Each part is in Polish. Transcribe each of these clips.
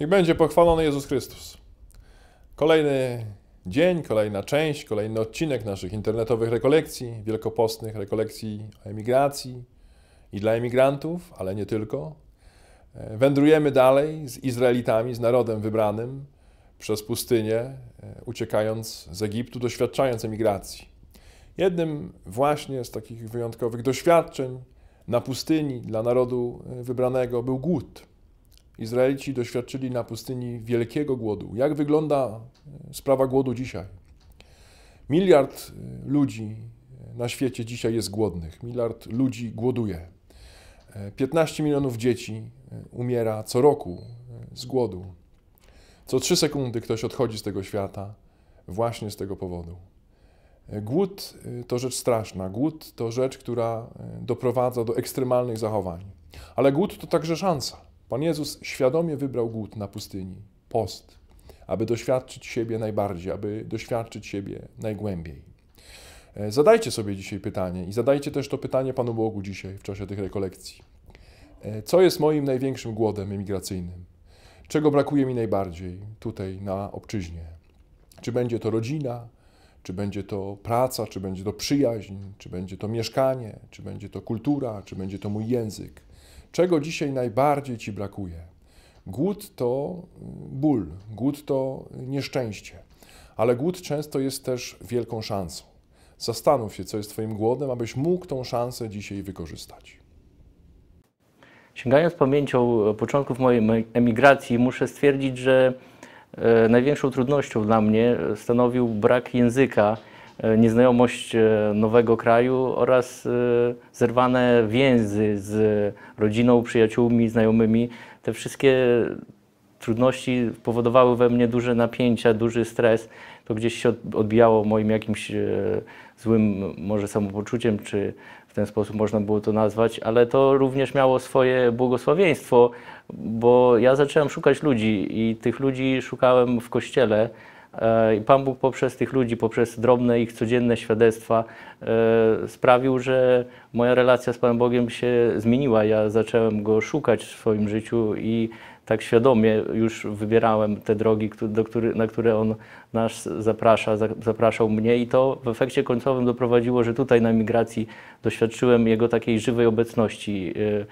Niech będzie pochwalony Jezus Chrystus. Kolejny dzień, kolejna część, kolejny odcinek naszych internetowych rekolekcji, wielkopostnych rekolekcji o emigracji i dla emigrantów, ale nie tylko. E, wędrujemy dalej z Izraelitami, z narodem wybranym przez pustynię, e, uciekając z Egiptu, doświadczając emigracji. Jednym właśnie z takich wyjątkowych doświadczeń na pustyni dla narodu e, wybranego był głód. Izraelici doświadczyli na pustyni wielkiego głodu. Jak wygląda e, sprawa głodu dzisiaj? Miliard e, ludzi e, na świecie dzisiaj jest głodnych, miliard ludzi głoduje. 15 milionów dzieci umiera co roku z głodu. Co 3 sekundy ktoś odchodzi z tego świata właśnie z tego powodu. Głód to rzecz straszna, głód to rzecz, która doprowadza do ekstremalnych zachowań. Ale głód to także szansa. Pan Jezus świadomie wybrał głód na pustyni, post, aby doświadczyć siebie najbardziej, aby doświadczyć siebie najgłębiej. E, zadajcie sobie dzisiaj pytanie i zadajcie też to pytanie Panu Bogu dzisiaj w czasie tych rekolekcji. E, co jest moim największym głodem emigracyjnym? Czego brakuje mi najbardziej tutaj na obczyźnie? Czy będzie to rodzina, czy będzie to praca, czy będzie to przyjaźń, czy będzie to mieszkanie, czy będzie to kultura, czy będzie to mój język? Czego dzisiaj najbardziej ci brakuje? Głód to mm, ból, głód to nieszczęście, ale głód często jest też wielką szansą. Zastanów się, co jest Twoim głodem, abyś mógł tą szansę dzisiaj wykorzystać. Sięgając pamięcią początków mojej emigracji, muszę stwierdzić, że e, największą trudnością dla mnie stanowił brak języka E, nieznajomość e, nowego kraju oraz e, zerwane więzy z rodziną, przyjaciółmi, znajomymi. Te wszystkie trudności powodowały we mnie duże napięcia, duży stres. To gdzieś się odbijało moim jakimś złym może samopoczuciem, czy w ten sposób można było to nazwać, ale to również miało swoje błogosławieństwo, bo ja zacząłem szukać ludzi i tych ludzi szukałem w kościele. E, I Pan Bóg poprzez tych ludzi, poprzez drobne ich codzienne świadectwa e, sprawił, że moja relacja z Panem Bogiem się zmieniła. Ja zacząłem Go szukać w swoim życiu i tak świadomie już wybierałem te drogi, do który, na które on nas zaprasza, zapraszał mnie i to w efekcie końcowym doprowadziło, że tutaj na emigracji doświadczyłem jego takiej żywej obecności. Y,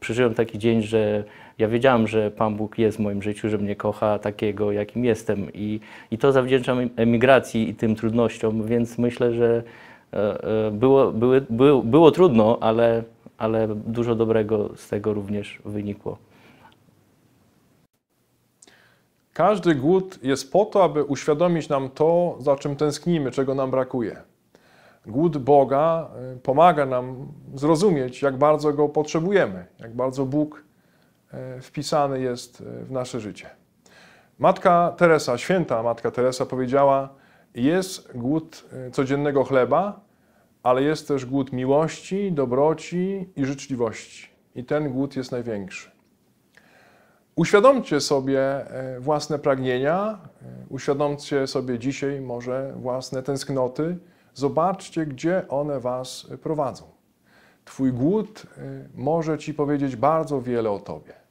przeżyłem taki dzień, że ja wiedziałem, że Pan Bóg jest w moim życiu, że mnie kocha takiego, jakim jestem i, i to zawdzięczam emigracji i tym trudnościom, więc myślę, że e, e, było, były, było, było trudno, ale, ale dużo dobrego z tego również wynikło. Każdy głód jest po to, aby uświadomić nam to, za czym tęsknimy, czego nam brakuje. Głód Boga y, pomaga nam zrozumieć, jak bardzo go potrzebujemy, jak bardzo Bóg y, wpisany jest y, w nasze życie. Matka Teresa, święta matka Teresa powiedziała: Jest głód codziennego chleba, ale jest też głód miłości, dobroci i życzliwości. I ten głód jest największy. Uświadomcie sobie e, własne pragnienia, e, uświadomcie sobie dzisiaj może własne tęsknoty, zobaczcie, gdzie one Was prowadzą. Twój głód e, może Ci powiedzieć bardzo wiele o Tobie.